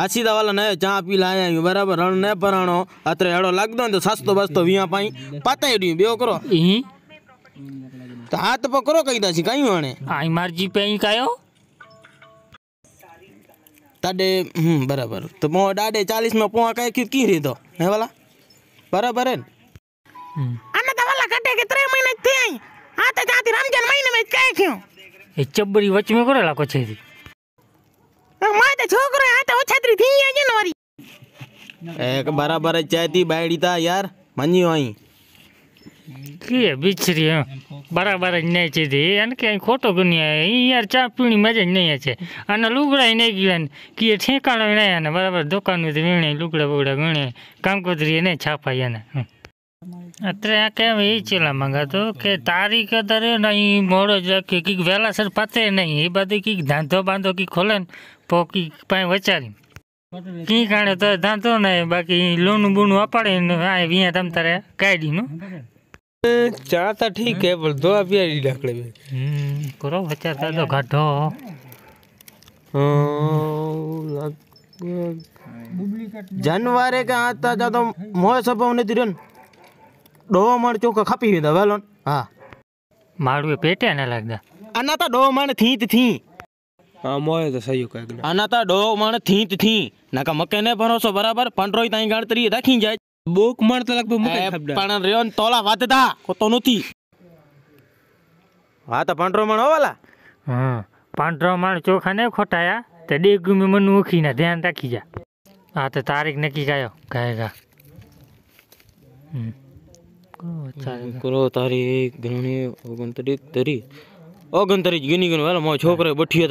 आसीदा वाला नए चाह पी लाया आयूं बराबर रण न पराणो अतरे अड़ो लगदो तो सस्तो बस्तो विया पाई पता ही डी बेओ करो ई तो हाथ पकड़ो कई दासी कई हणे आई मार जी पे ही कायो तडे हम हम्म, बराबर तो मो डाडे 40 में पोआ काय की की रे दो है वाला बराबर है अने हम्म। तो वाला कटे के 3 महीने थे आई हां तो जाती रमजान महीने में काय क्यों ए चबड़ी वच में करे लाको छे मैं तो छोकरो हां तो ओछा री थी या जनवरी एक बराबर चाहती बैठी था यार मंजी वहीं के बिछरी બરાબર જ નહીં ચીધી અને કે ખોટો ગુનિયા એ યાર ચા પીણી મજા જ નહીં છે અને લુગડા નહીં ગયા ને કે ઠેકાણો નહીં અને બરાબર દુકાનનું વીણે લુગડા બુગડા વીણે કામકોદરી નહીં છાપાય એને અત્રે આ કેમ એ ચેલા મંગાતો કે તારી કદર નહીં મોડો જ રાખી કંઈક વહેલાસર પતે નહીં એ બધું કંઈક ધાંધો બાંધો કંઈક ખોલે ને પો કંઈક પાસે વચારી કી કાણે તો ધાંધો નહીં બાકી લોનું બૂનું અપાડીને હા વિયા તમ તારે કાઢી નું ચા તો ઠીક હે પણ દો આપી આડી ડાકડે બે કરો વચ્ચે દાદો કાઢો જાનવારે કે આતા જાતો મોય સભાવ નથી રહ્યો ડોવો મણ ચોખ્ખો ખાપી વેંદા વેલોન હા મારું પેટે ના લાગતા આના તો ડોવો મણ થી થી આમ હોય તો સહયોગ કાંઈક આના તા ડો માણ થી જ થી નાકા મકે ને ભરોસો બરાબર પંડરોય તાઈ ગણતરી રાખી જાય બોક માણ તો લગભગ મકે પણ રહ્યો ને તોલા વાત તા કોતો નથી હા તો પાંડરો માણ હોવાલા હા પાંડરો માણ ચોખા ને ખોટાયા તે ડેગુ મે મન ઓખી ના ધ્યાન રાખી જા હા તો તારીખ નક્કી કાયો કાયગા કરો તારીખ ગણી ઓગણત્રીસ તરી ઓગણત્રીસ ગણી ગણ વાલા મો છોકરો બઠિયો